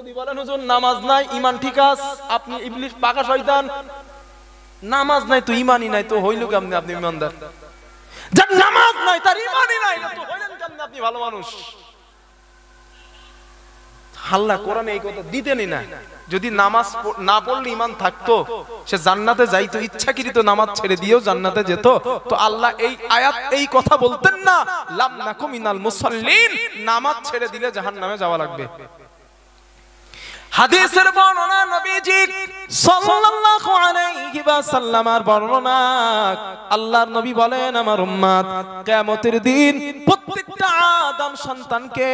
যদি বলেন হুজুর নামাজ নাই ইমান ঠিক আছে আপনি ইবলিশ পাকা শয়তান নামাজ নাই তো ইমানই নাই তো হইল আপনি ইমানদার যার নামাজ নাই তার ইমানই নাই তো হইলেন আপনি ভালো মানুষ হাল্লা কোরআনে এই কথা দিতেনি না যদি নামাজ না পড়লে ইমান থাকতো সে জান্নাতে যাইতো ইচ্ছাকৃত নামাজ ছেড়ে দিয়েও জান্নাতে যেত তো আল্লাহ এই আয়াত এই কথা বলতেন না লাম নাকুমিনাল মুসাল্লিন নামাজ ছেড়ে দিলে জাহান্নামে যাওয়া লাগবে হাদিসের বর্ণনা নবীজি সাল্লাল্লাহু আলাইহি ওয়াসাল্লামার বর্ণনা আল্লাহর নবী বলেন আমার উম্মত কিয়ামতের দিন প্রত্যেকটা আদম সন্তানকে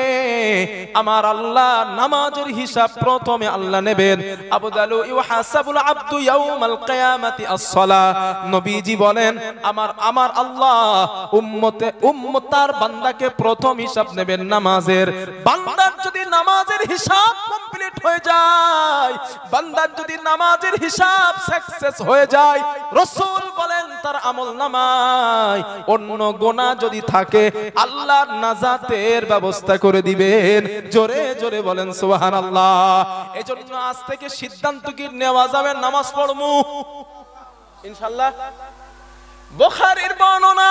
আমার আল্লাহ নামাজের হিসাব প্রথমে আল্লাহ নেবেন আবু দালু ইউহাসাবুল আব্দু ইযাউমাল কিযামতি কিয়ামাতি আস-সালাহ নবীজি বলেন আমার আমার আল্লাহ উম্মতে উম্মতার বান্দাকে প্রথম হিসাব নেবেন নামাজের বান্দার যদি নামাজের হিসাব কমপ্লিট হয়ে যায় বান্দার যদি নামাজের হিসাব সাকসেস হয়ে যায় রসুল বলেন তার আমল নামায় অন্য গোনা যদি থাকে আল্লাহর নাজাতের ব্যবস্থা করে দিবেন জোরে জোরে বলেন সুহান আল্লাহ এই জন্য আজ থেকে সিদ্ধান্ত কি নেওয়া যাবে নামাজ পড়মু ইনশাল্লাহ বোখারের বর্ণনা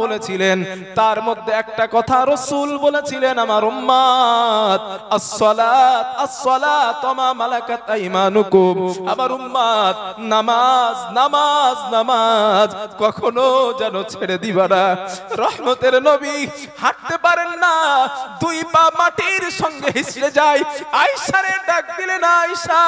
বলেছিলেন তার মধ্যে একটা কথা রসুল বলেছিলেন আমার উম্মাত আসসালাত আসসালাত তোমা মালাকাত আইমানুকুম আমার উম্মাদ নামাজ নামাজ নামাজ কখনো যেন ছেড়ে দিবা না রহমতের নবী হাঁটতে পারেন না দুই পা মাটির সঙ্গে হিসড়ে যায় আইসারে ডাক দিলেন আইসা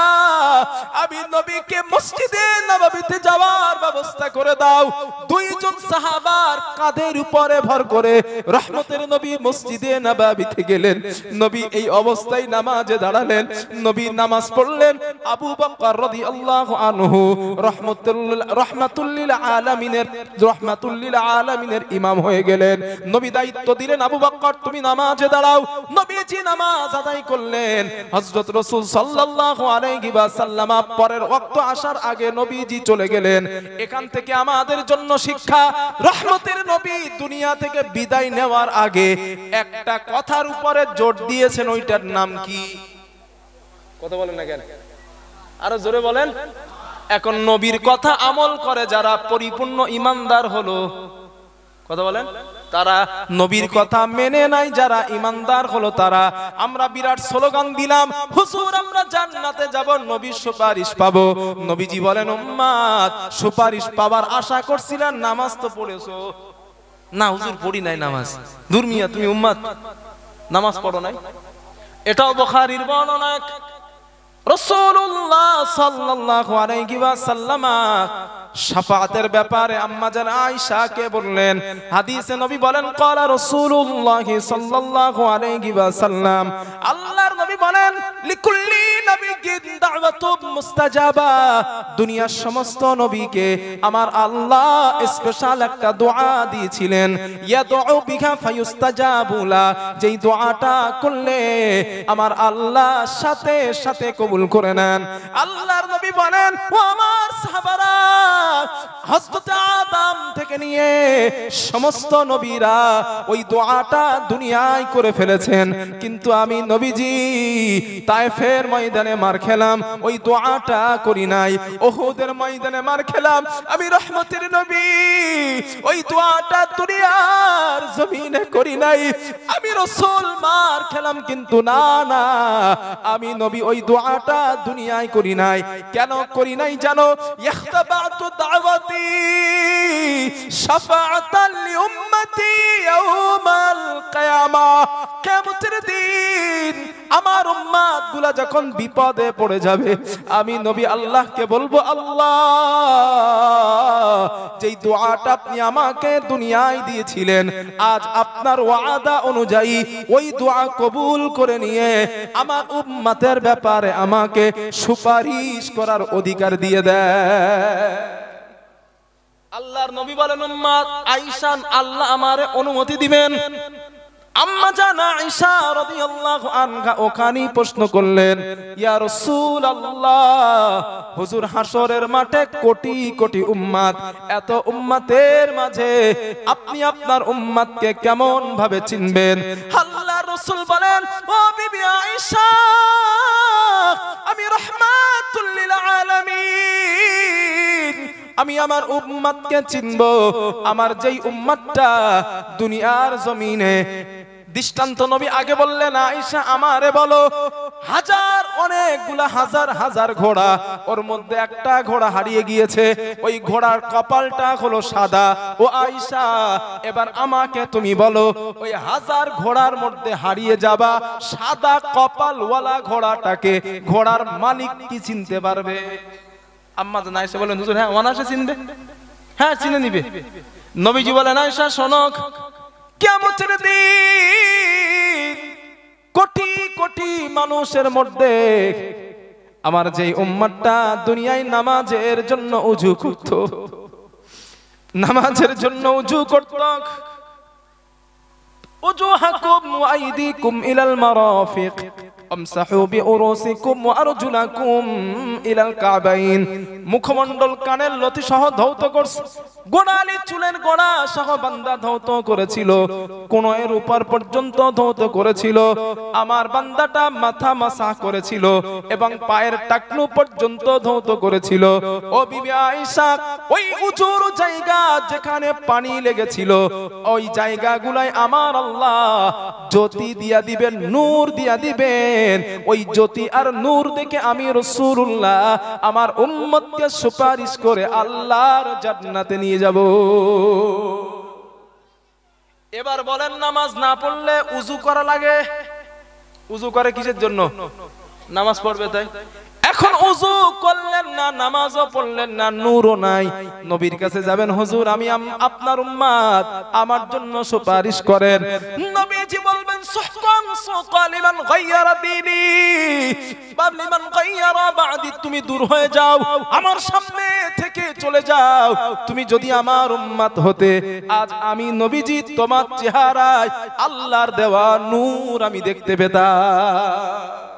আমি নবীকে মসজিদে নবাবিতে যাওয়ার ব্যবস্থা করে দাও দুইজন সাহাবার কাঁধে তাদের উপরে ভর করে রহমতের নবী মসজিদে নবাবিতে গেলেন নবী এই অবস্থায় নামাজে দাঁড়ালেন নবী নামাজ পড়লেন আবু বকর রাদিয়াল্লাহু আনহু রহমতুল রহমাতুল্লিল আলামিনের রহমাতুল্লিল আলামিনের ইমাম হয়ে গেলেন নবী দায়িত্ব দিলেন আবু বকর তুমি নামাজে দাঁড়াও নবীজি নামাজ আদায় করলেন হযরত রাসূল সাল্লাল্লাহু আলাইহি ওয়াসাল্লাম পরের ওয়াক্ত আসার আগে নবীজি চলে গেলেন এখান থেকে আমাদের জন্য শিক্ষা রহমতের নবী নবী দুনিয়া থেকে বিদায় নেওয়ার আগে একটা কথার উপরে জোর দিয়েছেন ওইটার নাম কি কথা বলেন না কেন আরো জোরে বলেন এখন নবীর কথা আমল করে যারা পরিপূর্ণ ইমানদার হলো কথা বলেন তারা নবীর কথা মেনে নাই যারা ইমানদার হলো তারা আমরা বিরাট স্লোগান দিলাম হুসুর আমরা জান্নাতে যাব নবীর সুপারিশ পাবো নবীজি বলেন উম্মাদ সুপারিশ পাবার আশা করছিলেন নামাজ তো পড়েছো না হুজুর পড়ি নাই নামাজ দুর্মিয়া তুমি উম্মাদ নামাজ পড়ো নাই এটাও বখারির বর্ণনা রসুল্লাহ সাল্লাল্লাহু আলাইহি ওয়াসাল্লাম শাফাতের ব্যাপারে আম্মা জান আয়েশাকে বললেন হাদিসে নবী বলেন ক্বালা রাসূলুল্লাহ সাল্লাল্লাহু আলাইহি ওয়াসাল্লাম আল্লাহর নবী বলেন লিকুল্লি নবীগিন দাওয়াতুম মুস্তাজাবা দুনিয়ার সমস্ত নবীকে আমার আল্লাহ স্পেশাল একটা দোয়া দিয়েছিলেন ইয়াদউ বিহা ফায়ুস্তাজাবুলা যেই দোয়াটা করলে আমার আল্লাহ সাথে সাথে কবুল করে নেন আল্লাহর নবী বলেন ও আমার সাহাবারা হজরত আদম থেকে নিয়ে সমস্ত নবীরা ওই দোয়াটা দুনিয়ায় করে ফেলেছেন কিন্তু আমি নবীজি তায়েফের ময়দানে মার খেলাম ওই দোয়াটা করি নাই ওহুদের ময়দানে মার খেলাম আমি রহমতের নবী ওই দোয়াটা দুনিয়ার জমিনে করি নাই আমি রসুল মার খেলাম কিন্তু না না আমি নবী ওই দোয়াটা দুনিয়ায় করি নাই কেন করি নাই জানো دعوتي شفاعة لأمتي يوم القيامة আমার উম্মাদ গুলা যখন বিপদে পড়ে যাবে আমি নবী আল্লাহকে বলবো আল্লাহ যেই দোয়াটা আপনি আমাকে দুনিয়ায় দিয়েছিলেন আজ আপনার ওয়াদা অনুযায়ী ওই দোয়া কবুল করে নিয়ে আমার উম্মাতের ব্যাপারে আমাকে সুপারিশ করার অধিকার দিয়ে দেয় আল্লাহর নবী বলেন উম্মাদ আইসান আল্লাহ আমারে অনুমতি দিবেন আম্মা জানা আয়েশা রাদিয়াল্লাহু আনহা ওখানেই প্রশ্ন করলেন ইয়া রাসূলুল্লাহ হুজুর হাশরের মাঠে কোটি কোটি উম্মত এত উম্মাতের মাঝে আপনি আপনার উম্মতকে কেমন ভাবে চিনবেন আল্লাহ রাসূল বলেন ও বিবি আয়েশা আমি রহমাতুল লিল আলামিন আমি আমার উম্মাদকে চিনব আমার যেই উম্মাদটা দুনিয়ার জমিনে দৃষ্টান্ত নবী আগে বললেন আইসা আমারে বলো হাজার অনেকগুলা হাজার হাজার ঘোড়া ওর মধ্যে একটা ঘোড়া হারিয়ে গিয়েছে ওই ঘোড়ার কপালটা হলো সাদা ও আইসা এবার আমাকে তুমি বলো ওই হাজার ঘোড়ার মধ্যে হারিয়ে যাবা সাদা কপালওয়ালা ঘোড়াটাকে ঘোড়ার মালিক কি চিনতে পারবে আম্মা বলেন হুজুর হ্যাঁ চিনবে হ্যাঁ চিনে নিবে নবীজি বলেন কোটি কোটি মানুষের মধ্যে আমার যে উম্মারটা দুনিয়ায় নামাজের জন্য উজু করত নামাজের জন্য উজু করত উজুহাকুম ওয়াইদিকুম ইলাল মারাফিক আমসাহু বিউরুসিকুম ওয়া আরজুলাকুম ইলাল কাবাইন মুখমণ্ডল কানের লতি সহ ধৌত গোড়ালি চুলের গোড়া সহ বান্দা ধৌত করেছিল কোন এর উপর পর্যন্ত ধৌত করেছিল আমার বান্দাটা মাথা মাসা করেছিল এবং পায়ের টাকনু পর্যন্ত ধৌত করেছিল ও বিবি আয়েশা ওই উজুর জায়গা যেখানে পানি লেগেছিল ওই জায়গাগুলায় আমার আল্লাহ জ্যোতি দিয়া দিবেন নূর দিয়া দিবেন ওই জ্যোতি আর নূর দেখে আমি রসুল্লাহ আমার উন্মতকে সুপারিশ করে আল্লাহর জান্নাতে নিয়ে যাব এবার বলেন নামাজ না পড়লে উজু করা লাগে উজু করে কিসের জন্য নামাজ পড়বে তাই এখন উজু করলেন না নামাজও পড়লেন না নূরও নাই নবীর কাছে যাবেন হুজুর আমি আপনার উম্মাদ আমার জন্য সুপারিশ করেন নবীজি বলবেন সুহকান সুকালিমান গায়রা দিনি বাবলিমান গায়রা বাদি তুমি দূর হয়ে যাও আমার সামনে থেকে চলে যাও তুমি যদি আমার উম্মাদ হতে আজ আমি নবীজি তোমার চেহারায় আল্লাহর দেওয়া নূর আমি দেখতে পেতাম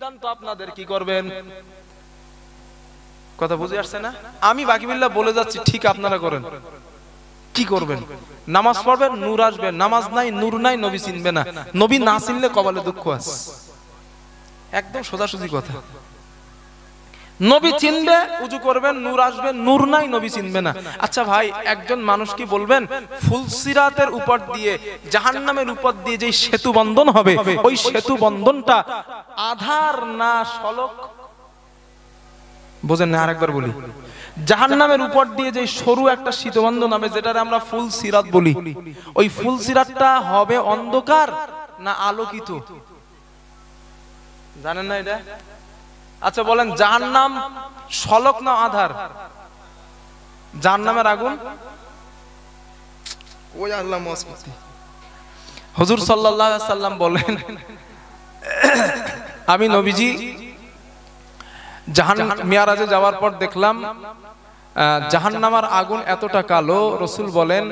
সিদ্ধান্ত আপনাদের কি করবেন কথা বুঝে আসছে না আমি বাকিবিল্লা বলে যাচ্ছি ঠিক আপনারা করেন কি করবেন নামাজ পড়বেন নূর আসবে নামাজ নাই নূর নাই নবী চিনবে না নবী না চিনলে কবালে দুঃখ আছে একদম সোজাসুজি কথা নবী চিনবে উজু করবেন নূর আসবে নূর নাই নবী চিনবে না আচ্ছা ভাই একজন মানুষ কি বলবেন ফুলসিরাতের উপর দিয়ে জাহান্নামের উপর দিয়ে যে সেতু বন্ধন হবে ওই সেতু বন্ধনটা আধার না সলক বোঝেন না আরেকবার বলি জাহান্নামের উপর দিয়ে যে সরু একটা শীতবন্ধ নামে যেটা আমরা ফুল সিরাত বলি ওই ফুল সিরাতটা হবে অন্ধকার না আলোকিত জানেন না এটা আচ্ছা বলেন যার নাম সলক না আধার যার নামের আগুন হজুর সাল্লাম বলেন আমি নবীজি জাহান মিয়ারাজে যাওয়ার পর দেখলাম নামার আগুন এতটা কালো রসুল বলেন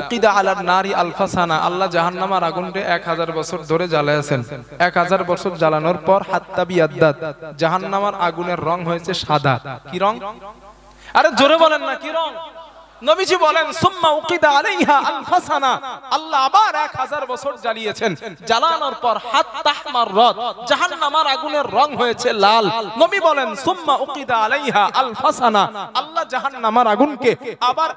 উকিদা আলার নারী আলফাসানা আল্লাহ জাহান্নামার আগুনটি এক হাজার বছর ধরে জ্বালাইয়াছেন এক হাজার বছর জ্বালানোর পর হাত্তাবি আদাত জাহান্নামার আগুনের রং হয়েছে সাদা কি রং আরে জোরে বলেন না কি রং নবীজি বলেন সুম্মা উকিদা আলাইহা আনফাসানা আল্লাহ আবার 1000 বছর জ্বালিয়েছেন জ্বালানোর পর হাত তাহমার রদ জাহান্নামের আগুনের রং হয়েছে লাল নবী বলেন সুম্মা উকিদা আলাইহা আলফাসানা আল্লাহ জাহান্নামের আগুনকে আবার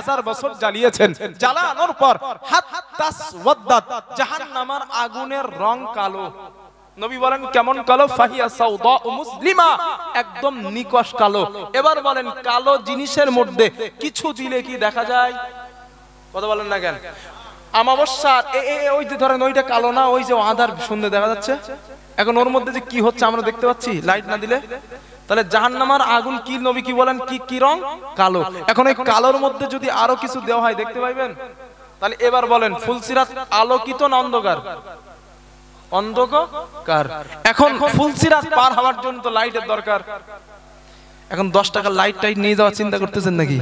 1000 বছর জ্বালিয়েছেন জ্বালানোর পর হাত তাসওয়াদ্দাত জাহান্নামের আগুনের রং কালো নবী বলেন কেমন কালো ফাহিয়া সাউদা ও মুসলিমা একদম নিকশ কালো এবার বলেন কালো জিনিসের মধ্যে কিছু দিলে কি দেখা যায় কথা বলেন না কেন এ ওই যে ধরেন ওইটা কালো না ওই যে আধার সুন্দর দেখা যাচ্ছে এখন ওর মধ্যে যে কি হচ্ছে আমরা দেখতে পাচ্ছি লাইট না দিলে তাহলে জাহান্নামার আগুন কি নবী কি বলেন কি কি রং কালো এখন এই কালোর মধ্যে যদি আরো কিছু দেওয়া হয় দেখতে পাইবেন তাহলে এবার বলেন ফুলসিরাত আলোকিত না অন্ধকার অন্ধকার এখন ফুলসিরাত পার হওয়ার জন্য তো লাইটের দরকার এখন দশ টাকার লাইট টাইট নিয়ে যাওয়ার চিন্তা করতেছেন নাকি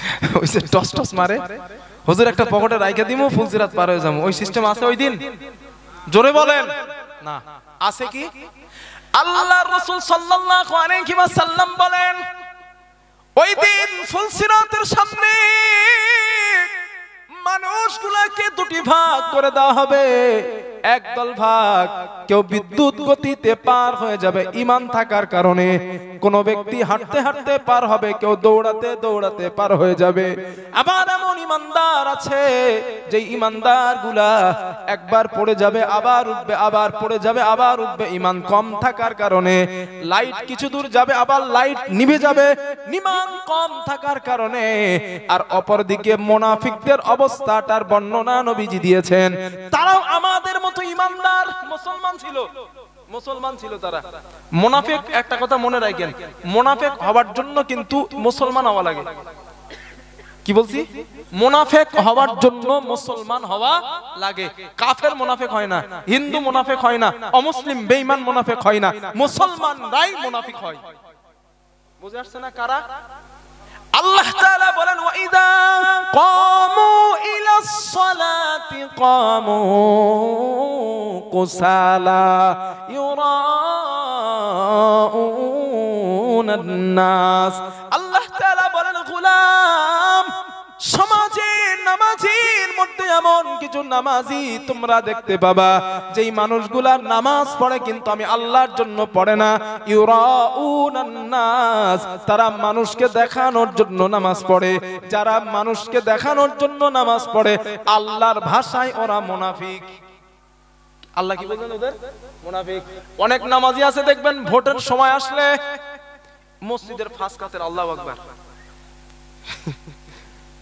ওই যে টস টস মারে হুজুর একটা পকেটে রাইখা দিমু ফুলসিরাত পার হয়ে যাবো ওই সিস্টেম আছে ওই দিন জোরে বলেন না আছে কি আল্লাহ রসুল সাল্লাল্লাহু আলাইহি ওয়াসাল্লাম বলেন ওই দিন ফুলসিরাতের সামনে মানুষগুলাকে দুটি ভাগ করে দেওয়া হবে একদল ভাগ কেউ বিদ্যুৎ গতিতে পার হয়ে যাবে ইমান থাকার কারণে কোন ব্যক্তি হাঁটতে হাঁটতে পার হবে কেউ দৌড়াতে দৌড়াতে পার হয়ে যাবে আবার এমন ইমানদার আছে যে ইমানদার গুলা একবার পড়ে যাবে আবার উঠবে আবার পড়ে যাবে আবার উঠবে ইমান কম থাকার কারণে লাইট কিছু দূর যাবে আবার লাইট নিভে যাবে নিমান কম থাকার কারণে আর অপরদিকে মোনাফিকদের অবস্থাটার বর্ণনা নবীজি দিয়েছেন তারাও আমাদের মতো ইমানদার মুসলমান ছিল মুসলমান ছিল তারা মোনাফেক একটা কথা মনে রাখেন মোনাফেক হওয়ার জন্য কিন্তু মুসলমান হওয়া লাগে কি বলছি মোনাফেক হওয়ার জন্য মুসলমান হওয়া লাগে কাফের মোনাফেক হয় না হিন্দু মোনাফেক হয় না অমুসলিম বেঈমান মোনাফেক হয় না মুসলমানরাই মোনাফিক হয় বুঝে আসছে না কারা الله تعالى بلن وإذا قاموا إلى الصلاة قاموا قسالا يراؤون الناس الله تعالى بلن غلام সমাজে নামাজের মধ্যে এমন কিছু নামাজি তোমরা দেখতে পাবা যেই মানুষগুলা নামাজ পড়ে কিন্তু আমি আল্লাহর জন্য পড়ে না ইউরাউনান্নাস তারা মানুষকে দেখানোর জন্য নামাজ পড়ে যারা মানুষকে দেখানোর জন্য নামাজ পড়ে আল্লাহর ভাষায় ওরা মুনাফিক আল্লাহ কি বলেন ওদের মুনাফিক অনেক নামাজি আছে দেখবেন ভোটের সময় আসলে মসজিদের ফাঁস কাতের আল্লাহ আকবার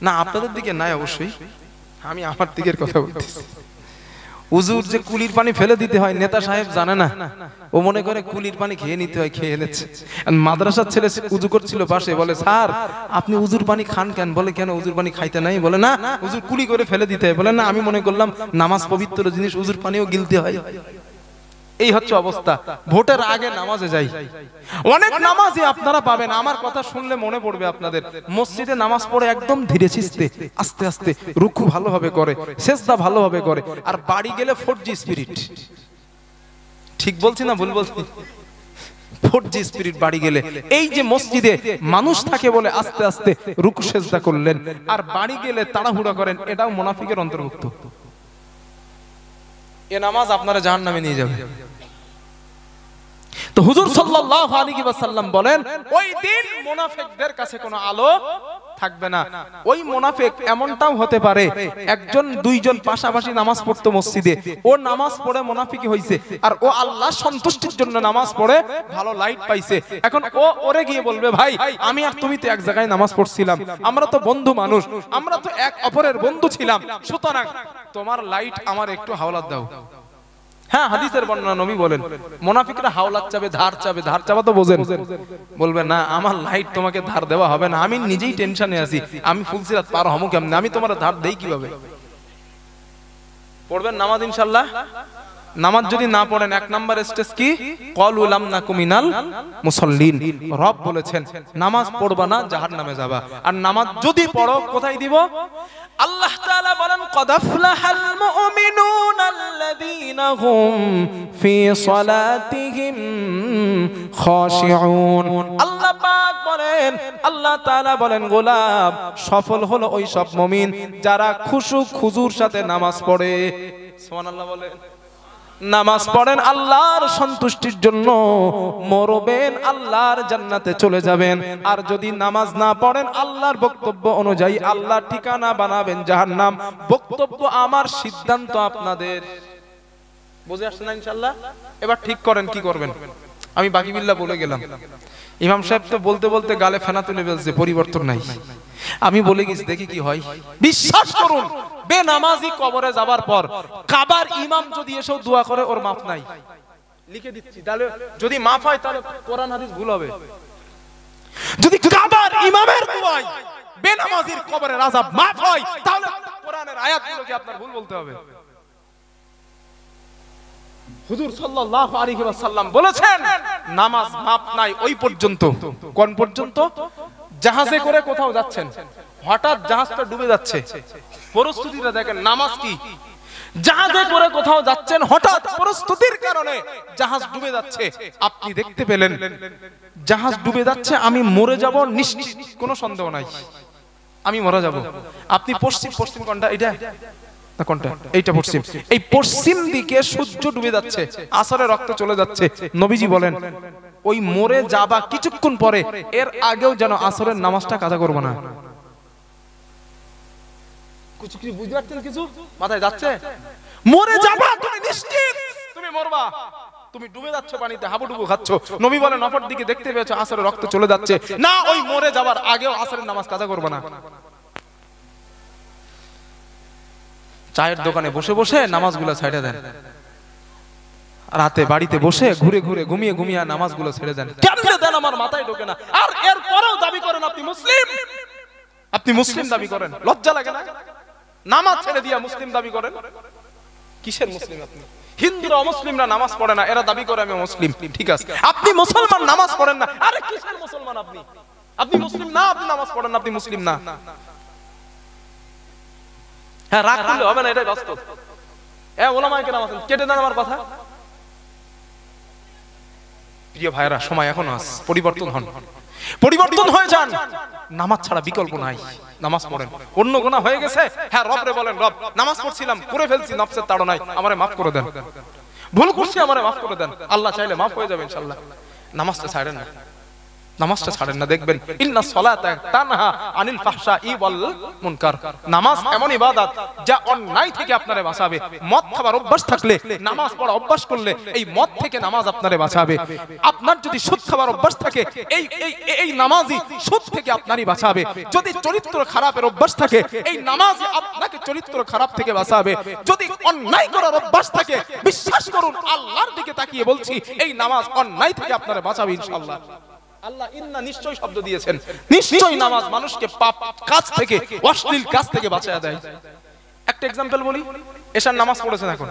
না আপনাদের দিকে নাই অবশ্যই আমি আমার দিকের কথা বলতেছি উজুর যে কুলির পানি ফেলে দিতে হয় নেতা সাহেব জানে না ও মনে করে কুলির পানি খেয়ে নিতে হয় খেয়ে এনেছে মাদ্রাসার ছেলে উজু করছিল পাশে বলে স্যার আপনি উজুর পানি খান কেন বলে কেন উজুর পানি খাইতে নাই বলে না উজুর কুলি করে ফেলে দিতে হয় বলে না আমি মনে করলাম নামাজ পবিত্র জিনিস উজুর পানিও গিলতে হয় এই হচ্ছে অবস্থা ভোটের আগে নামাজে যাই অনেক নামাজই আপনারা পাবেন আমার কথা শুনলে মনে পড়বে আপনাদের মসজিদে নামাজ পড়ে একদম ধীরে সিস্তে আস্তে আস্তে রুখু ভালোভাবে করে শেষদা ভালোভাবে করে আর বাড়ি গেলে ফোর জি স্পিরিট ঠিক বলছি না ভুল বলছি বাড়ি গেলে এই যে মসজিদে মানুষ থাকে বলে আস্তে আস্তে রুকু সেজদা করলেন আর বাড়ি গেলে তাড়াহুড়া করেন এটাও মোনাফিকের অন্তর্ভুক্ত এ নামাজ আপনারা জাহান নামে নিয়ে যাবে তো হুজুর সাল্লাল্লাহু আলাইহি ওয়াসাল্লাম বলেন ওই দিন মুনাফিকদের কাছে কোনো আলো থাকবে না ওই মোনাফেক এমনটাও হতে পারে একজন দুইজন পাশাপাশি নামাজ পড়তো মসজিদে ও নামাজ পড়ে মোনাফিকি হয়েছে আর ও আল্লাহ সন্তুষ্টির জন্য নামাজ পড়ে ভালো লাইট পাইছে এখন ও ওরে গিয়ে বলবে ভাই আমি আর তুমি তো এক জায়গায় নামাজ পড়ছিলাম আমরা তো বন্ধু মানুষ আমরা তো এক অপরের বন্ধু ছিলাম সুতরাং তোমার লাইট আমার একটু হাওলাত দাও হ্যাঁ হাদিসের বর্ণনা নবী বলেন মোনাফিকরা হাওলাত চাবে ধার চাবে ধার চাবা তো বোঝেন বলবে না আমার লাইট তোমাকে ধার দেওয়া হবে না আমি নিজেই টেনশনে আছি আমি ফুলসিরাত পার হমু কেমনে আমি তোমার ধার দেই কিভাবে পড়বেন নামাজ ইনশাল্লাহ নামাজ যদি না পড়েন এক নাম্বার স্টেজ কি কল উলাম না কুমিনাল মুসল্লিন রব বলেছেন নামাজ পড়বা না জাহার নামে যাবা আর নামাজ যদি পড়ো কোথায় দিব আল্লাহ তাআলা বলেন কদাফলাহাল মুমিনুনাল الذين هم في صلاتهم خاشعون আল্লাহ পাক বলেন আল্লাহ তাআলা বলেন গোলাম সফল হলো ওই সব মুমিন যারা খুশু খুজুর সাথে নামাজ পড়ে সুবহানাল্লাহ বলেন নামাজ পড়েন আল্লাহর সন্তুষ্টির জন্য মরবেন আল্লাহর জান্নাতে চলে যাবেন আর যদি নামাজ না পড়েন আল্লাহর বক্তব্য অনুযায়ী আল্লাহ ঠিকানা বানাবেন জাহান্নাম বক্তব্য আমার সিদ্ধান্ত আপনাদের বুঝে আসছে না ইনশাল্লাহ এবার ঠিক করেন কি করবেন আমি বাকি বিল্লা বলে গেলাম ইমাম সাহেব তো বলতে বলতে গালে ফেনা তুলে ফেলছে পরিবর্তন নাই আমি বলে গেছি দেখি কি হয় বিশ্বাস করুন বেনামাজি কবরে যাবার পর কাবার ইমাম যদি এসেও দোয়া করে ওর মাফ নাই লিখে দিচ্ছি তাহলে যদি মাফ হয় তাহলে কোরআন হাদিস ভুল হবে যদি কাবার ইমামের দোয়ায় বেনামাজির কবরে রাজা মাফ হয় তাহলে কোরআনের আয়াতগুলো কি আপনার ভুল বলতে হবে হুজুর সাল্লাল্লাহু আলাইহি ওয়াসাল্লাম বলেছেন নামাজ মাপ নাই ওই পর্যন্ত কোন পর্যন্ত জাহাজে করে কোথাও যাচ্ছেন হঠাৎ জাহাজটা ডুবে যাচ্ছে পরিস্থিতিটা দেখেন নামাজ কি জাহাজে করে কোথাও যাচ্ছেন হঠাৎ পরিস্থিতির কারণে জাহাজ ডুবে যাচ্ছে আপনি দেখতে পেলেন জাহাজ ডুবে যাচ্ছে আমি মরে যাব নিশ্চিত কোনো সন্দেহ নাই আমি মরে যাব আপনি পশ্চিম পশ্চিম কন্ডা এটা না কোনটা এইটা পশ্চিম এই পশ্চিম দিকে সূর্য ডুবে যাচ্ছে আসরে রক্ত চলে যাচ্ছে নবীজি বলেন ওই যাবা কিছুক্ষণ পরে এর আগেও যেন আসরের নামাজটা কাজা করবো না নবী দিকে দেখতে রক্ত চলে যাচ্ছে না ওই মরে যাবার নামাজ কাজা করবো না চায়ের দোকানে বসে বসে নামাজগুলো ছেড়ে দেন রাতে বাড়িতে বসে ঘুরে ঘুরে ঘুমিয়ে ঘুমিয়ে নামাজগুলো ছেড়ে দেন কেমনে দেন আমার মাথায় ঢোকে না আর এর পরেও দাবি করেন আপনি মুসলিম আপনি মুসলিম দাবি করেন লজ্জা লাগে না নামাজ ছেড়ে দিয়া মুসলিম দাবি করেন কিসের মুসলিম আপনি হিন্দুরা অমুসলিমরা নামাজ পড়ে না এরা দাবি করে আমি মুসলিম ঠিক আছে আপনি মুসলমান নামাজ পড়েন না আরে কিসের মুসলমান আপনি আপনি মুসলিম না আপনি নামাজ পড়েন না আপনি মুসলিম না হ্যাঁ রাগ করলে হবে না এটাই বাস্তব হ্যাঁ ওলামায় কেন আছেন কেটে দেন আমার কথা প্রিয় ভাইরা সময় এখন আস পরিবর্তন হন পরিবর্তন হয়ে যান নামাজ ছাড়া বিকল্প নাই নামাজ পড়েন অন্য গোনা হয়ে গেছে হ্যাঁ রব রে বলেন রব নামাজ পড়ছিলাম করে ফেলছি নফসের তাড়নায় আমারে মাফ করে দেন ভুল করছি আমারে মাফ করে দেন আল্লাহ চাইলে মাফ হয়ে যাবে ইনশাআল্লাহ নামাজটা ছাড়েন না নামাজটা ছাড়েন না দেখবেন ইন্না সলাতা তানহা আনিল ফাহশা ওয়াল মুনকার নামাজ এমন ইবাদত যা অন্যায় থেকে আপনারে বাঁচাবে মদ খাবার অভ্যাস থাকলে নামাজ পড়া অভ্যাস করলে এই মদ থেকে নামাজ আপনারে বাঁচাবে আপনার যদি সুদ খাবার অভ্যাস থাকে এই এই এই নামাজই সুদ থেকে আপনারই বাঁচাবে যদি চরিত্র খারাপের অভ্যাস থাকে এই নামাজই আপনাকে চরিত্র খারাপ থেকে বাঁচাবে যদি অন্যায় করার অভ্যাস থাকে বিশ্বাস করুন আল্লাহর দিকে তাকিয়ে বলছি এই নামাজ অন্যায় থেকে আপনারে বাঁচাবে ইনশাআল্লাহ আল্লাহ ইন্না নিশ্চয় শব্দ দিয়েছেন নিশ্চয় নামাজ মানুষকে পাপ কাজ থেকে অশ্লীল কাজ থেকে বাঁচায় দেয় একটা এক্সাম্পল বলি এশার নামাজ পড়েছেন এখন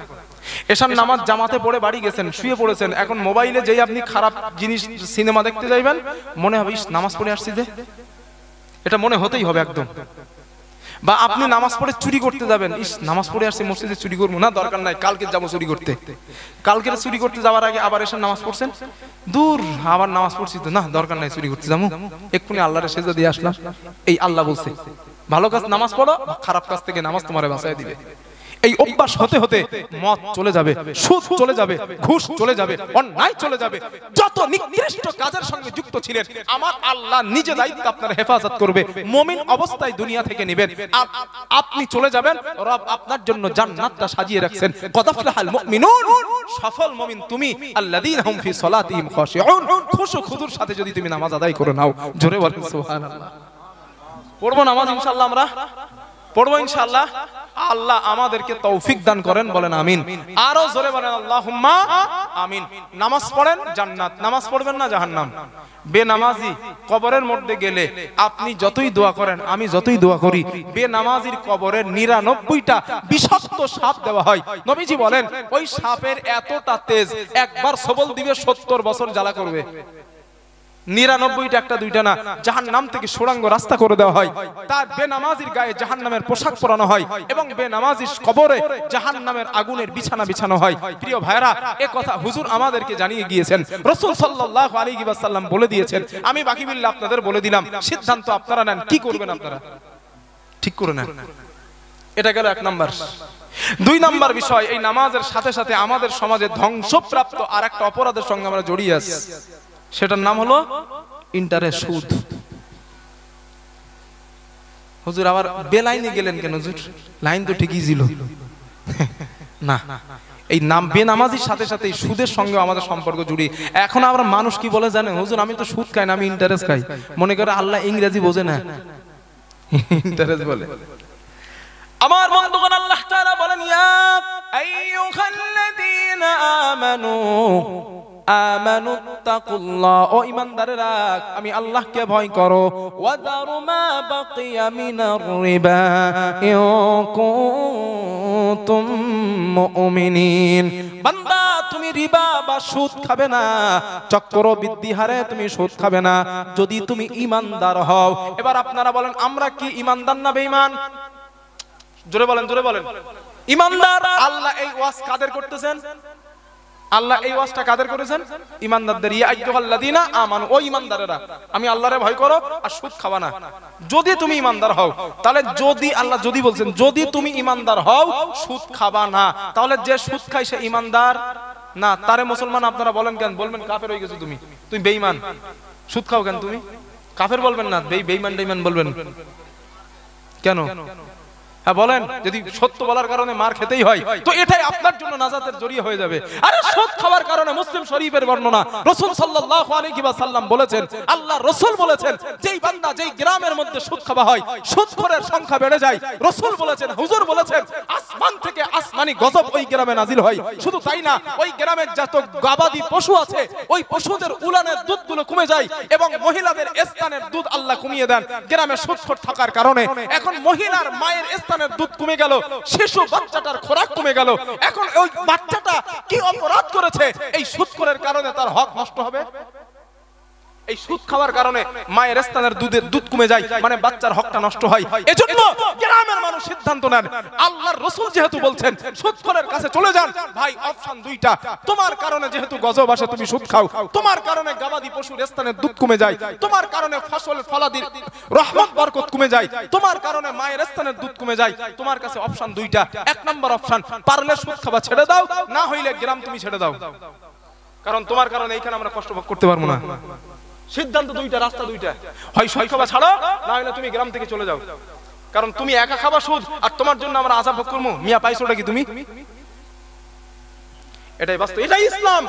এশার নামাজ জামাতে পড়ে বাড়ি গেছেন শুয়ে পড়েছেন এখন মোবাইলে যেই আপনি খারাপ জিনিস সিনেমা দেখতে যাইবেন মনে হবে নামাজ পড়ে আসছি যে এটা মনে হতেই হবে একদম বা আপনি নামাজ পড়ে চুরি করতে যাবেন ইস নামাজ পড়ে আসছে মসজিদে চুরি করবো না দরকার নাই কালকে যাবো চুরি করতে কালকে চুরি করতে যাওয়ার আগে আবার এসে নামাজ পড়ছেন দূর আবার নামাজ পড়ছি তো না দরকার নাই চুরি করতে যাবো এক্ষুনি আল্লাহরে সেজা দিয়ে আসলাম এই আল্লাহ বলছে ভালো কাজ নামাজ পড়ো খারাপ কাজ থেকে নামাজ তোমার বাঁচাই দিবে এই অভ্যাস হতে হতে মত চলে যাবে সুদ চলে যাবে ঘুষ চলে যাবে অন্যায় চলে যাবে যত নিকৃষ্ট কাজের সঙ্গে যুক্ত ছিলেন আমার আল্লাহ নিজে দায়িত্ব আপনার হেফাজত করবে মমিন অবস্থায় দুনিয়া থেকে নেবেন আর আপনি চলে যাবেন রব আপনার জন্য জান্নাতটা সাজিয়ে রাখছেন কদাফলাহাল মুমিনুন সফল মুমিন তুমি আল্লাযীনা হুম ফি সলাতিহিম খাশিউন খুশু খুদুর সাথে যদি তুমি নামাজ আদায় করে নাও জোরে বলেন সুবহানাল্লাহ পড়বো নামাজ ইনশাআল্লাহ আমরা পড়বো ইনশাআল্লাহ আল্লাহ আমাদেরকে তৌফিক দান করেন বলেন আমিন আরো জোরে বলেন আল্লাহ আমিন নামাজ পড়েন জান্নাত নামাজ পড়বেন না জাহান্নাম বেনামাজি কবরের মধ্যে গেলে আপনি যতই দোয়া করেন আমি যতই দোয়া করি বেনামাজির কবরের নিরানব্বইটা বিষাক্ত সাপ দেওয়া হয় নবীজি বলেন ওই সাপের এতটা তেজ একবার সবল দিবে সত্তর বছর জ্বালা করবে নিরানব্বইটা একটা দুইটা না জাহান নাম থেকে সুরাঙ্গ রাস্তা করে দেওয়া হয় তার বেনামাজির গায়ে জাহান নামের পোশাক পরানো হয় এবং বেনামাজির কবরে জাহান নামের আগুনের বিছানা বিছানো হয় প্রিয় ভাইরা এ কথা হুজুর আমাদেরকে জানিয়ে গিয়েছেন রসুল সাল্লাহ আলী সাল্লাম বলে দিয়েছেন আমি বাকি বিল্লা আপনাদের বলে দিলাম সিদ্ধান্ত আপনারা নেন কি করবেন আপনারা ঠিক করে নেন এটা গেল এক নাম্বার দুই নাম্বার বিষয় এই নামাজের সাথে সাথে আমাদের সমাজে ধ্বংসপ্রাপ্ত আর একটা অপরাধের সঙ্গে আমরা জড়িয়ে আছি সেটার নাম হলো ইন্টারেস্ট সুদ হুজুর আবার বেলাইনে গেলেন কেন হুজুর লাইন তো ঠিকই ছিল না এই নাম বেনামাজির সাথে সাথে সুদের সঙ্গে আমাদের সম্পর্ক জুড়ি এখন আমরা মানুষ কি বলে জানেন হুজুর আমি তো সুদ খাই না আমি ইন্টারেস্ট খাই মনে করে আল্লাহ ইংরেজি বোঝে না ইন্টারেস্ট বলে আমার বন্ধুগণ আল্লাহ তাআলা বলেন ইয়া আইয়ুহাল্লাযীনা আমানু আমি আল্লাহকে ভয় করো চক্র বৃদ্ধি হারে তুমি সুদ খাবে না যদি তুমি ইমানদার হও এবার আপনারা বলেন আমরা কি ইমানদার না বেঈমান জোরে বলেন জোরে বলেন ইমানদার আল্লাহ এই ওয়াজ কাদের করতেছেন আল্লাহ এই ওয়াজটা কাদের করেছেন ইমানদারদের ইয়া আইয়ুহাল্লাযিনা আমানু ও ইমানদারেরা আমি আল্লাহরে ভয় করো আর সুদ খাবা না যদি তুমি ইমানদার হও তাহলে যদি আল্লাহ যদি বলছেন যদি তুমি ইমানদার হও সুদ খাবা না তাহলে যে সুদ খায় সে ইমানদার না তারে মুসলমান আপনারা বলেন কেন বলবেন কাফের হয়ে গেছো তুমি তুমি বেঈমান সুদ খাও কেন তুমি কাফের বলবেন না বেঈমান বেঈমান বলবেন কেন হ্যাঁ, বলেন যদি সত্য বলার কারণে মার খেতেই হয় তো এটাই আপনার জন্য নাজাতের জড়িয়ে হয়ে যাবে আরে সৎ খাওয়ার কারণে মুসলিম শরীফের বর্ণনা রসুল সাল্লাহ আলী সাল্লাম বলেছেন আল্লাহ রসুল বলেছেন যেই বান্দা যেই গ্রামের মধ্যে সুদ খাওয়া হয় সুদখোরের সংখ্যা বেড়ে যায় রসুল বলেছেন হুজুর বলেছেন আসমান থেকে আসমানি গজব ওই গ্রামে নাজিল হয় শুধু তাই না ওই গ্রামের যত গাবাদি পশু আছে ওই পশুদের উলানের দুধগুলো কমে যায় এবং মহিলাদের স্থানের দুধ আল্লাহ কমিয়ে দেন গ্রামে সুদখোর থাকার কারণে এখন মহিলার মায়ের স্থান সন্তানের দুধ কমে গেল শিশু বাচ্চাটার খোরাক কমে গেল এখন ওই বাচ্চাটা কি অপরাধ করেছে এই সুৎকরের কারণে তার হক নষ্ট হবে এই সুদ খাওয়ার কারণে মায়ের স্থানের দুধের দুধ কমে যায় মানে বাচ্চার হকটা নষ্ট হয় এজন্য গ্রামের মানুষ সিদ্ধান্ত নেন আল্লাহর রসুল যেহেতু বলছেন সুদখরের কাছে চলে যান ভাই অপশন দুইটা তোমার কারণে যেহেতু গজব আসে তুমি সুদ খাও তোমার কারণে গাবাদি পশুর স্থানের দুধ কমে যায় তোমার কারণে ফসল ফলাদির রহমত বরকত কমে যায় তোমার কারণে মায়ের স্থানের দুধ কমে যায় তোমার কাছে অপশন দুইটা এক নম্বর অপশন পারলে সুদ খাওয়া ছেড়ে দাও না হইলে গ্রাম তুমি ছেড়ে দাও কারণ তোমার কারণে এইখানে আমরা কষ্ট ভোগ করতে পারবো না সিদ্ধান্ত দুইটা রাস্তা দুইটা হয় সই খাবা ছাড়ো না হলে তুমি গ্রাম থেকে চলে যাও কারণ তুমি একা খাবা সুদ আর তোমার জন্য আমরা আশা ভোগ করবো মিয়া পাইছো কি তুমি এটাই বাস্তব এটাই ইসলাম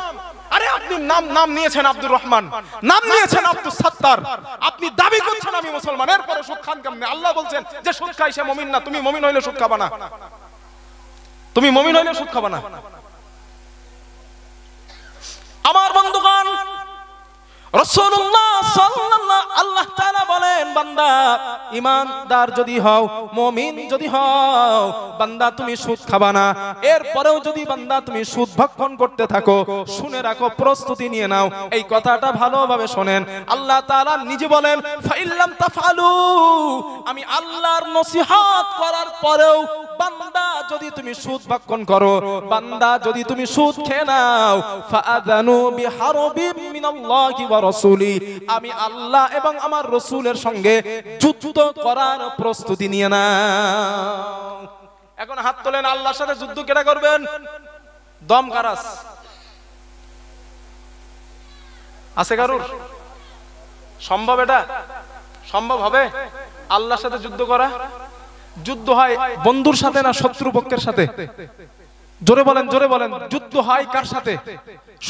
আরে আপনি নাম নাম নিয়েছেন আব্দুর রহমান নাম নিয়েছেন আব্দুল সাত্তার আপনি দাবি করছেন আমি মুসলমান এরপরে সুখ খান কেমনে আল্লাহ বলছেন যে সুখ খাই সে মমিন না তুমি মমিন হইলে সুখ খাবানা তুমি মমিন হইলে সুখ খাবানা আমার বন্ধুগণ এরপরেও যদি বান্দা তুমি সুদ ভক্ষণ করতে থাকো শুনে রাখো প্রস্তুতি নিয়ে নাও এই কথাটা ভালোভাবে শোনেন আল্লাহ তাআলা নিজে বলেন ফাইল্লাম তাফালু আমি আল্লাহর নসিহত করার পরেও বান্দা যদি তুমি সুদ ভক্ষণ করো বান্দা যদি তুমি সুদ খেয়ে নাও ফাআযানু বিহারবিম মিনাল্লাহি ওয়া রাসূলি আমি আল্লাহ এবং আমার রাসূলের সঙ্গে যুদ্ধ করার প্রস্তুতি নিয়ে নাও এখন হাত তোলেন আল্লাহর সাথে যুদ্ধ কেটা করবেন দম কারাস আছে কারুর সম্ভব এটা সম্ভব হবে আল্লাহর সাথে যুদ্ধ করা যুদ্ধ হয় বন্ধুর সাথে না শত্রুপক্ষের সাথে জোরে বলেন জোরে বলেন যুদ্ধ হয় কার সাথে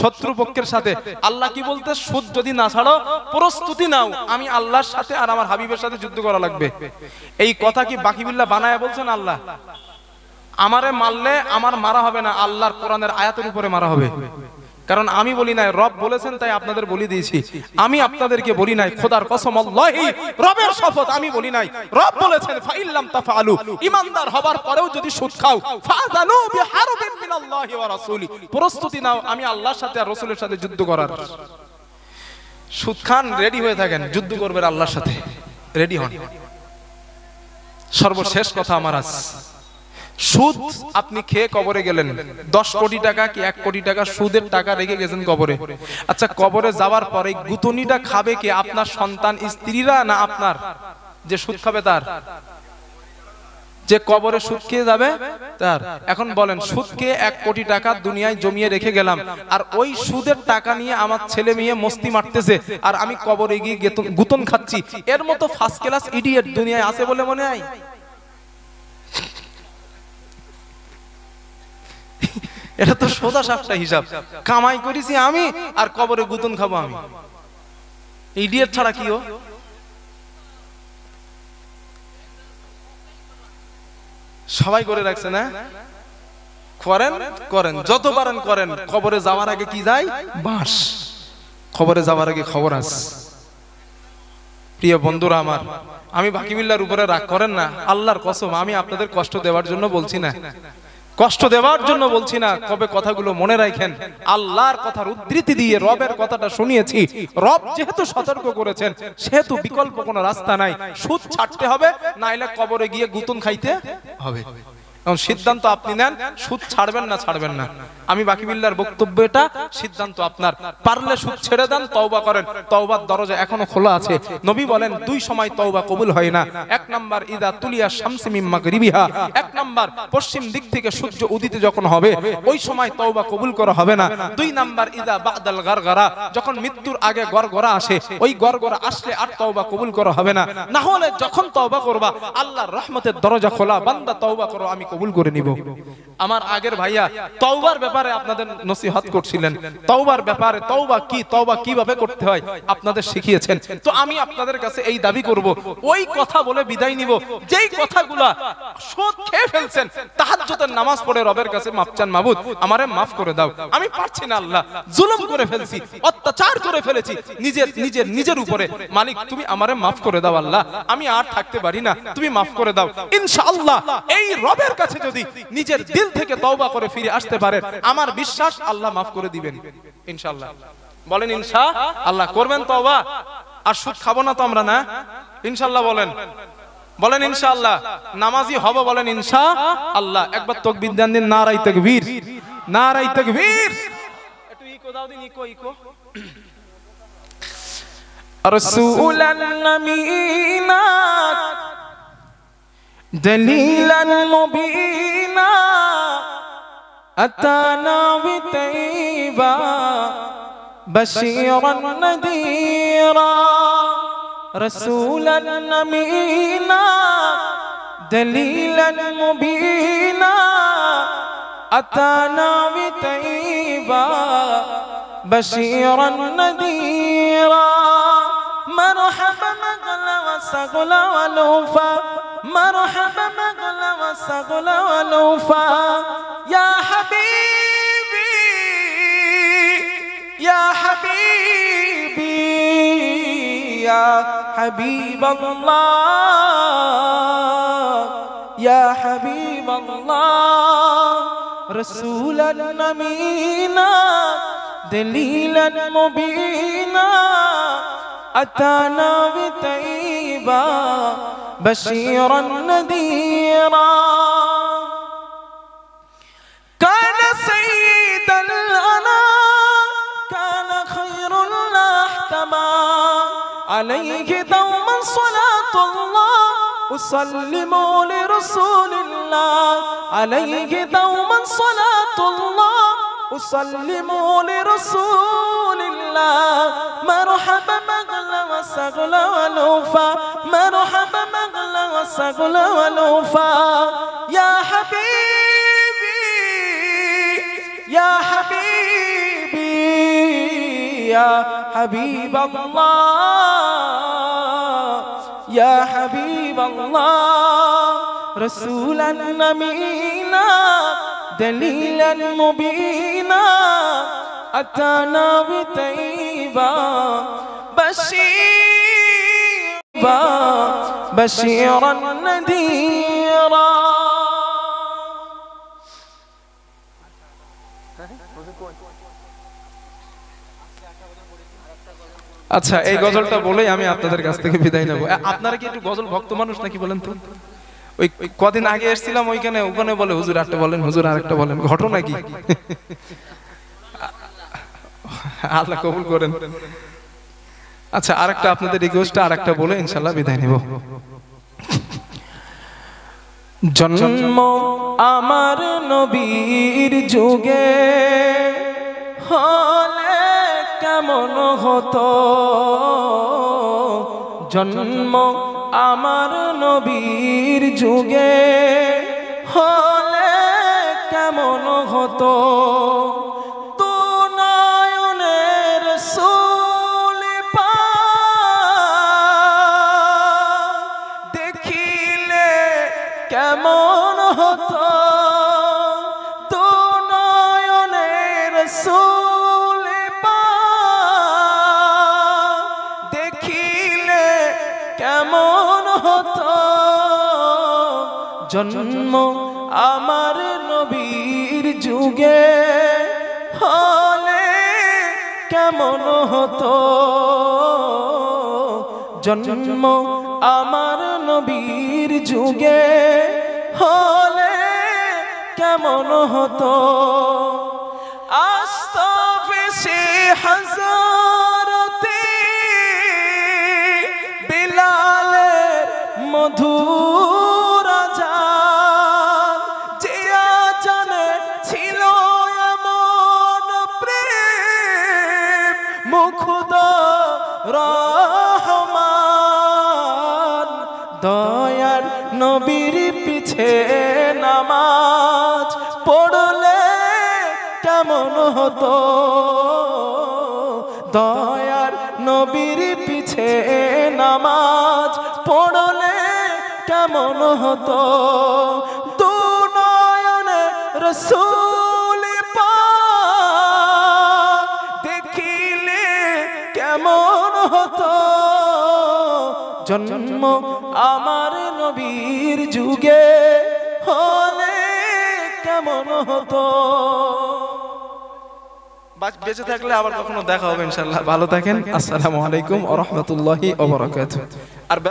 শত্রুপক্ষের সাথে আল্লাহ কি বলতে সুদ যদি না ছাড়ো প্রস্তুতি নাও আমি আল্লাহর সাথে আর আমার হাবিবের সাথে যুদ্ধ করা লাগবে এই কথা কি বাকি বিল্লা বানায় বলছেন আল্লাহ আমারে মারলে আমার মারা হবে না আল্লাহর কোরআনের আয়াতের উপরে মারা হবে কারণ আমি বলি নাই রব বলেছেন তাই আপনাদের বলি দিয়েছি আমি আপনাদেরকে বলি নাই খোদার কসম আল্লাহই রবের শপথ আমি বলি নাই রব বলেছেন ফাইল্লাম তাফালু ইমানদার হবার পরেও যদি সুদ খাও ফাযানু বিহারবিন মিনাল্লাহি ওয়া রাসূলি প্রস্তুতি নাও আমি আল্লাহর সাথে আর রাসূলের সাথে যুদ্ধ করার সুদ খান রেডি হয়ে থাকেন যুদ্ধ করবেন আল্লাহর সাথে রেডি হন সর্বশেষ কথা আমার আছে সুদ আপনি খেয়ে কবরে গেলেন দশ কোটি টাকা কি এক কোটি টাকা সুদের টাকা রেখে গেছেন কবরে আচ্ছা কবরে যাওয়ার পরে গুতনিটা খাবে কে আপনার সন্তান স্ত্রীরা না আপনার যে সুদ খাবে তার যে কবরে সুদ খেয়ে যাবে তার এখন বলেন সুদ খেয়ে এক কোটি টাকা দুনিয়ায় জমিয়ে রেখে গেলাম আর ওই সুদের টাকা নিয়ে আমার ছেলে মেয়ে মস্তি মারতেছে আর আমি কবরে গিয়ে গুতন খাচ্ছি এর মতো ফার্স্ট ক্লাস ইডিয়েট দুনিয়ায় আছে বলে মনে হয় এটা তো সোজা সাপটা হিসাব কামাই করেছি আমি আর কবরে গুতন খাবো আমি ইডিয়ার ছাড়া কি ও সবাই করে রাখছে না করেন করেন যত পারেন করেন খবরে যাওয়ার আগে কি যায় বাস খবরে যাওয়ার আগে খবর আছে প্রিয় বন্ধুরা আমার আমি বাকিবিল্লার উপরে রাগ করেন না আল্লাহর কসম আমি আপনাদের কষ্ট দেওয়ার জন্য বলছি না কষ্ট দেওয়ার জন্য বলছি না তবে কথাগুলো মনে রাখেন আল্লাহর কথার উদ্ধৃতি দিয়ে রবের কথাটা শুনিয়েছি রব যেহেতু সতর্ক করেছেন সেহেতু বিকল্প কোনো রাস্তা নাই সুদ ছাড়তে হবে নাইলে কবরে গিয়ে গুতুন খাইতে হবে কারণ সিদ্ধান্ত আপনি নেন সুদ ছাড়বেন না ছাড়বেন না আমি বাকি বিল্লার বক্তব্য এটা সিদ্ধান্ত আপনার পারলে সুদ ছেড়ে দেন তওবা করেন তওবার দরজা এখনো খোলা আছে নবী বলেন দুই সময় তওবা কবুল হয় না এক নাম্বার ইদা তুলিয়া শামসি মিম্মা গরিবিহা এক নাম্বার পশ্চিম দিক থেকে সূর্য উদিতে যখন হবে ওই সময় তওবা কবুল করা হবে না দুই নাম্বার ইদা বাদাল গরগরা যখন মৃত্যুর আগে গরগরা আসে ওই গরগরা আসলে আর তওবা কবুল করা হবে না না হলে যখন তওবা করবা আল্লাহর রহমতের দরজা খোলা বান্দা তওবা করো আমি কবুল কবুল করে নিব আমার আগের ভাইয়া তওবার ব্যাপারে আপনাদের নসিহত করছিলেন তওবার ব্যাপারে তওবা কি তওবা কিভাবে করতে হয় আপনাদের শিখিয়েছেন তো আমি আপনাদের কাছে এই দাবি করব ওই কথা বলে বিদায় নিব যেই কথাগুলা শোধ খেয়ে ফেলছেন তাহাজ্জুদের নামাজ পড়ে রবের কাছে মাপ চান মাবুদ আমারে maaf করে দাও আমি পারছি না আল্লাহ জুলুম করে ফেলছি অত্যাচার করে ফেলেছি নিজের নিজের নিজের উপরে মালিক তুমি আমারে maaf করে দাও আল্লাহ আমি আর থাকতে পারি না তুমি maaf করে দাও ইনশাআল্লাহ এই রবের কাছে কাছে যদি নিজের দিল থেকে তওবা করে ফিরে আসতে পারে আমার বিশ্বাস আল্লাহ মাফ করে দিবেন ইনশাআল্লাহ বলেন ইনশা আল্লাহ করবেন তওবা আর সুদ খাবো না তো আমরা না ইনশাআল্লাহ বলেন বলেন ইনশাআল্লাহ নামাজি হব বলেন ইনশা আল্লাহ একবার তকবির দেন দিন নারাই তাকবীর নারাই তাকবীর একটু ইকো দাও দিন ইকো ইকো রসুলান নামিনা دليلا مبينا أتانا بتيبا بشيرا نذيرا رسولا نمينا دليلا مبينا أتانا بتيبا بشيرا نذيرا مرحبا مغلا وسغلا ولوفا مرحبا مغلا وسغلا ولوفا يا حبيبي يا حبيبي يا حبيب الله يا حبيب الله رسولا النمينا دليلا مبينا أتانا بتيبا بشيرا نذيرا كان سيد الأنا كان خير لا احتمى عليه دوما صلاة الله أسلم لرسول الله عليه دوما صلاة الله وسلموا لرسول الله مرحبا مغلا وسغلا ولوفا مرحبا مغلا وسغلا ولوفا يا حبيبي يا حبيبي يا حبيب الله يا حبيب الله رسولا امينا دليلا مبينا بشيرا نذيرا আচ্ছা এই গজলটা বলেই আমি আপনাদের কাছ থেকে বিদায় নেব আপনারা কি একটু গজল ভক্ত মানুষ নাকি বলেন তো ওই কদিন আগে এসেছিলাম ওইখানে ওখানে বলে হুজুর একটা বলেন হুজুর আরেকটা বলেন ঘটনা কি আল্লাহ কবুল করেন আচ্ছা আরেকটা আপনাদের রিকোয়েস্ট আরেকটা বলে ইনশাল্লাহ বিদায় নিব জন্ম আমার নবীর যুগে হলে কেমন হতো জন্ম আমার নবীর যুগে হয় জন্ম আমার নবীর যুগে হলে কেমন হতো জন্ম আমার নবীর যুগে হলে কেমন হতো আস্ত বেশি হাজারতে বিলালের মধুর হতো দয়ার নবীর পিছে নামাজ পড়লে কেমন হতো তু নয়নে রসুল দেখিলে কেমন হতো জন্ম আমার নবীর যুগে হলে কেমন হতো বেঁচে থাকলে আবার কখনো দেখা হবে ইনশাআল্লাহ ভালো থাকেন আসসালামু আলাইকুম ওয়া রাহমাতুল্লাহি ওয়া বারাকাতুহু